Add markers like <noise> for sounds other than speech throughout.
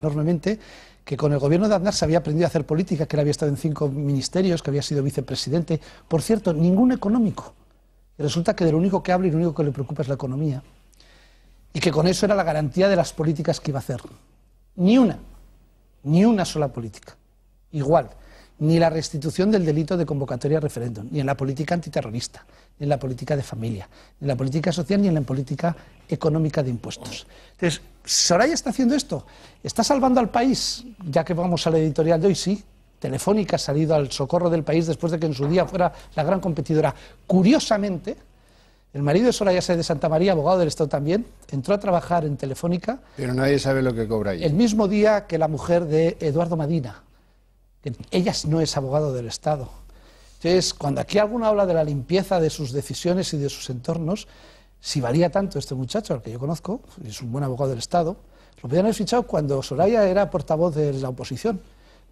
enormemente que con el gobierno de Aznar se había aprendido a hacer política, que él había estado en cinco ministerios, que había sido vicepresidente, por cierto, ningún económico. resulta que de lo único que habla y lo único que le preocupa es la economía. Y que con eso era la garantía de las políticas que iba a hacer. Ni una, ni una sola política. Igual ni la restitución del delito de convocatoria a referéndum, ni en la política antiterrorista, ni en la política de familia, ni en la política social, ni en la política económica de impuestos. Entonces, Soraya está haciendo esto, está salvando al país, ya que vamos a la editorial de hoy, sí. Telefónica ha salido al socorro del país después de que en su día fuera la gran competidora. Curiosamente, el marido de Soraya Sáenz de Santa María, abogado del Estado también, entró a trabajar en Telefónica. Pero nadie sabe lo que cobra ahí. El mismo día que la mujer de Eduardo Madina, ella no es abogado del Estado. Entonces, cuando aquí alguno habla de la limpieza de sus decisiones y de sus entornos, si valía tanto este muchacho, al que yo conozco, es un buen abogado del Estado, lo podrían haber fichado cuando Soraya era portavoz de la oposición.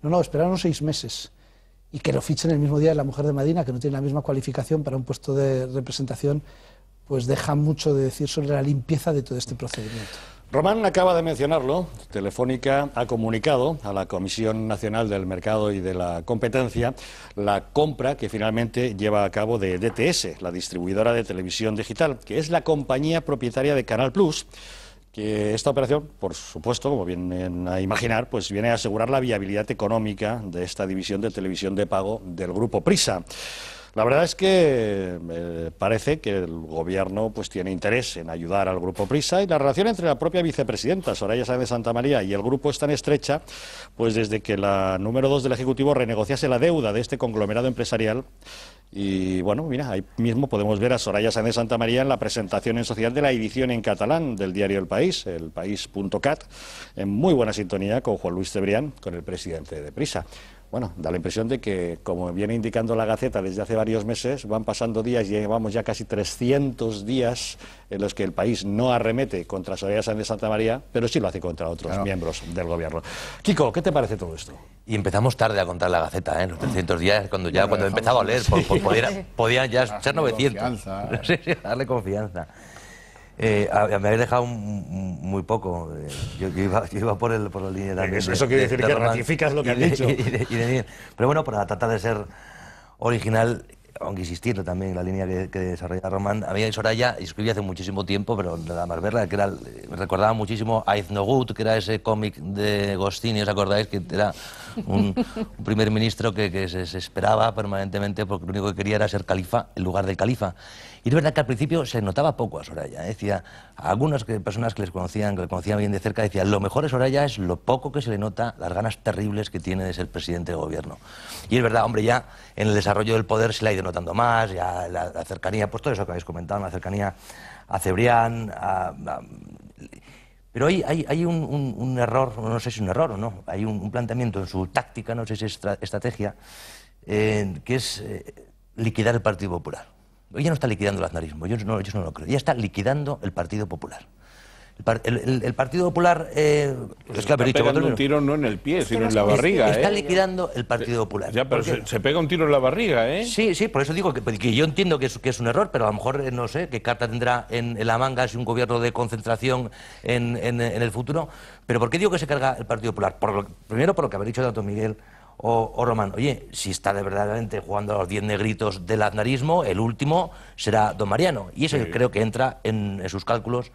No, no, esperaron seis meses. Y que lo fichen el mismo día de la mujer de Madina, que no tiene la misma cualificación para un puesto de representación, pues deja mucho de decir sobre la limpieza de todo este procedimiento. Román acaba de mencionarlo. Telefónica ha comunicado a la Comisión Nacional del Mercado y de la Competencia la compra que finalmente lleva a cabo de DTS, la distribuidora de televisión digital, que es la compañía propietaria de Canal Plus que esta operación, por supuesto, como vienen a imaginar, pues viene a asegurar la viabilidad económica de esta división de televisión de pago del grupo Prisa. La verdad es que eh, parece que el gobierno pues tiene interés en ayudar al grupo Prisa y la relación entre la propia vicepresidenta Soraya Sáenz de Santa María y el grupo es tan estrecha pues desde que la número dos del Ejecutivo renegociase la deuda de este conglomerado empresarial y bueno, mira, ahí mismo podemos ver a Soraya Sáenz de Santa María en la presentación en social de la edición en catalán del diario El País, el país.cat, en muy buena sintonía con Juan Luis Cebrián, con el presidente de Prisa. Bueno, da la impresión de que, como viene indicando la Gaceta desde hace varios meses, van pasando días, llevamos ya casi 300 días en los que el país no arremete contra Soraya Sáenz de Santa María, pero sí lo hace contra otros miembros del gobierno. Kiko, ¿qué te parece todo esto? Y empezamos tarde a contar la Gaceta, ¿eh? los 300 días, cuando ya cuando he empezado a leer, sí. podían, ya ah, ser 900. <laughs> Darle confianza. Eh, me habéis dejado muy poco. Eh, yo, iba, por, el, por la línea la Eso, eso quiere decir que ratificas lo que han dicho. <laughs> Pero bueno, para tratar de ser original, aunque insistiendo también en la línea que, que desarrolla Román, a mí Soraya escribí hace muchísimo tiempo, pero nada más verla, que era, me recordaba muchísimo a Good, que era ese cómic de Gostini, ¿os acordáis? Que era un, primer ministro que, se, esperaba permanentemente porque lo único que quería era ser califa en lugar del califa. Y es verdad que al principio se notaba poco a Soraya. ¿eh? Decía, a algunas personas que les conocían, que le conocían bien de cerca, decían, lo mejor de Soraya es lo poco que se le nota, las ganas terribles que tiene de ser presidente de gobierno. Y es verdad, hombre, ya en el desarrollo del poder se le ha ido notando más, ya la, cercanía, pues todo eso que habéis comentado, la cercanía a Cebrián, a pero hay, hay, un, error, no sé si es un error o no, hay un, planteamiento en su táctica, no sé si es estrategia, eh, que es eh, liquidar el Partido Popular. ya no está liquidando el aznarismo, yo no, yo no lo creo. Ya está liquidando el Partido Popular. El, Partido Popular. Eh, pues está un tiro no en el pie, sino en la barriga. está ¿eh? liquidando el Partido Popular. Ya, pero se, pega un tiro en la barriga, ¿eh? Sí, sí, por eso digo que, yo entiendo que es, un error, pero a lo mejor, eh, no sé, qué Carta tendrá en, la manga si un gobierno de concentración en, el futuro. Pero ¿por qué digo que se carga el Partido Popular? Por primero, por lo que ha dicho tanto Miguel. O, Román, oye, si está de verdaderamente jugando a los 10 negritos del aznarismo, el último será Don Mariano. Y eso creo que entra en sus cálculos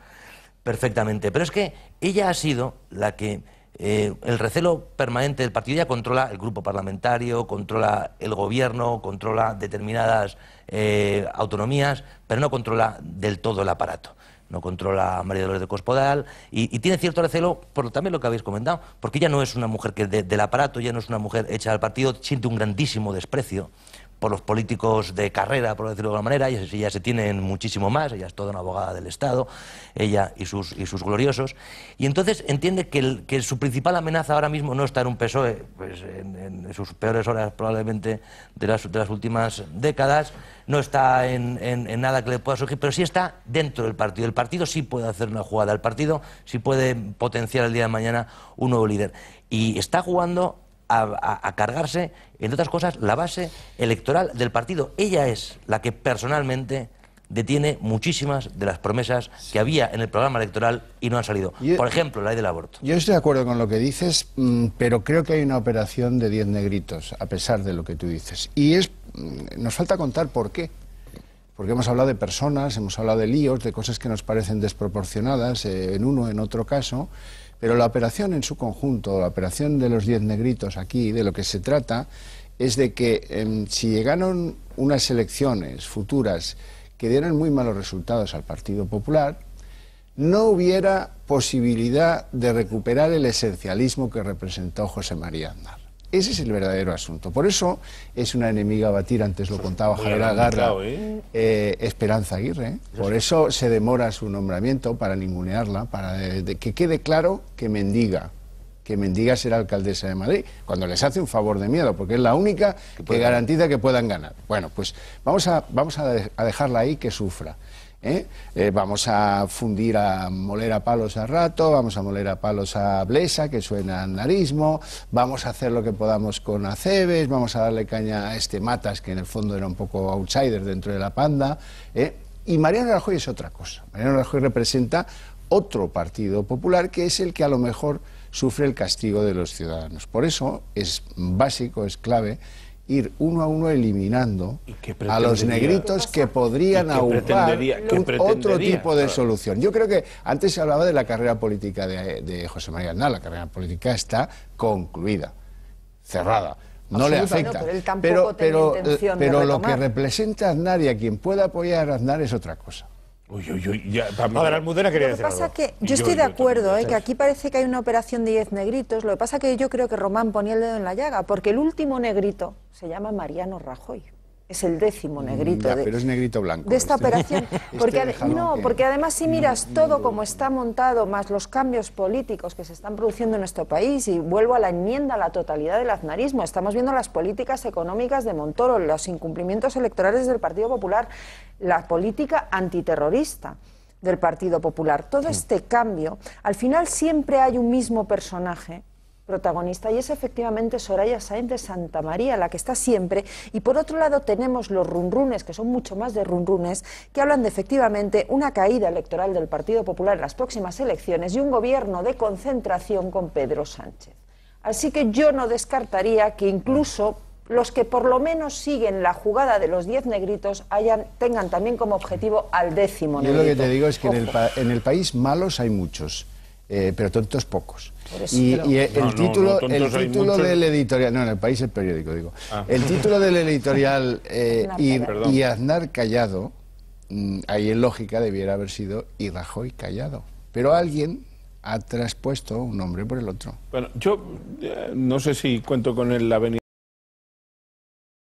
perfectamente. Pero es que ella ha sido la que eh, el recelo permanente del partido ya controla el grupo parlamentario, controla el gobierno, controla determinadas eh, autonomías, pero no controla del todo el aparato. No controla a María Dolores de Cospodal y, tiene cierto recelo por también lo que habéis comentado, porque ella no es una mujer que del aparato, ya no es una mujer hecha al partido, siente un grandísimo desprecio por los políticos de carrera, por decirlo de alguna manera, ...y ella se tienen muchísimo más, ella es toda una abogada del Estado, ella y sus, y sus gloriosos, y entonces entiende que, su principal amenaza ahora mismo no está en un PSOE, pues en, sus peores horas probablemente de las, de las últimas décadas, no está en, nada que le pueda surgir, pero sí está dentro del partido. El partido sí puede hacer una jugada, el partido sí puede potenciar el día de mañana un nuevo líder. Y está jugando a, cargarse, entre otras cosas, la base electoral del partido. Ella es la que personalmente detiene muchísimas de las promesas que había en el programa electoral y no han salido. Por ejemplo, la ley del aborto. Yo estoy de acuerdo con lo que dices, mm, pero creo que hay una operación de diez negritos, a pesar de lo que tú dices. Y es, mm, nos falta contar por qué porque hemos hablado de personas, hemos hablado de líos, de cosas que nos parecen desproporcionadas eh, en uno, en otro caso, pero la operación en su conjunto, la operación de los diez negritos aquí, de lo que se trata es de que em, si llegaron unas elecciones futuras que dieran muy malos resultados al Partido Popular, no hubiera posibilidad de recuperar el esencialismo que representó José María ese es el verdadero asunto. Por eso es una enemiga batir, antes lo contaba Javier Garra ¿eh? Eh, Esperanza Aguirre. ¿eh? Por eso se demora su nombramiento, para ningunearla, para que quede claro que mendiga, que mendiga ser alcaldesa de Madrid, cuando les hace un favor de miedo, porque es la única que, garantiza que puedan ganar. Bueno, pues vamos vamos a dejarla ahí que sufra. ¿eh? Eh, vamos a fundir a moler a palos a rato, vamos a moler a palos a blesa, que suena a narismo, vamos a hacer lo que podamos con acebes, vamos a darle caña a este Matas, que en el fondo era un poco outsider dentro de la panda. ¿eh? Y Mariano Rajoy es otra cosa. Mariano Rajoy representa otro partido popular que es el que a lo mejor sufre el castigo de los ciudadanos. Por eso es básico, es clave ir uno a uno eliminando a los negritos que podrían ahogar otro tipo de ah. solución. Yo creo que antes se hablaba de la carrera política de, José María Aznar, la carrera política está concluida, cerrada. No le afecta. pero, pero, pero, lo que representa Aznar y a quien pueda apoyar a Aznar es otra cosa. Uy, uy, ya, Almudena quería lo que pasa que yo, estoy de acuerdo, eh, que aquí parece que hay una operación de 10 negritos. Lo que pasa que yo creo que Román ponía el dedo en la llaga, porque el último negrito se llama Mariano Rajoy es el décimo mm, negrito. de, esta este. operación. <laughs> Este porque, no, porque además si miras todo como está montado, más los cambios políticos que se están produciendo en nuestro país, y vuelvo a la enmienda a la totalidad del aznarismo, estamos viendo las políticas económicas de Montoro, los incumplimientos electorales del Partido Popular, la política antiterrorista del Partido Popular. Todo este cambio, al final siempre hay un mismo personaje protagonista y es efectivamente Soraya Sáenz de Santa María, la que está siempre. Y por otro lado tenemos los runrunes, que son mucho más de runrunes, que hablan de efectivamente una caída electoral del Partido Popular en las próximas elecciones y un gobierno de concentración con Pedro Sánchez. Así que yo no descartaría que incluso los que por lo menos siguen la jugada de los diez negritos hayan, tengan también como objetivo al décimo negrito. Yo lo que te digo es que en el, en el país malos hay muchos eh, pero tontos pocos. Y, el título, el título del editorial, no, en el país el periódico, digo. Ah. El título del editorial eh, y, Aznar callado, mm, ahí en lógica debiera haber sido y Rajoy callado. Pero alguien ha traspuesto un nombre por el otro. Bueno, yo eh, no sé si cuento con el avenida.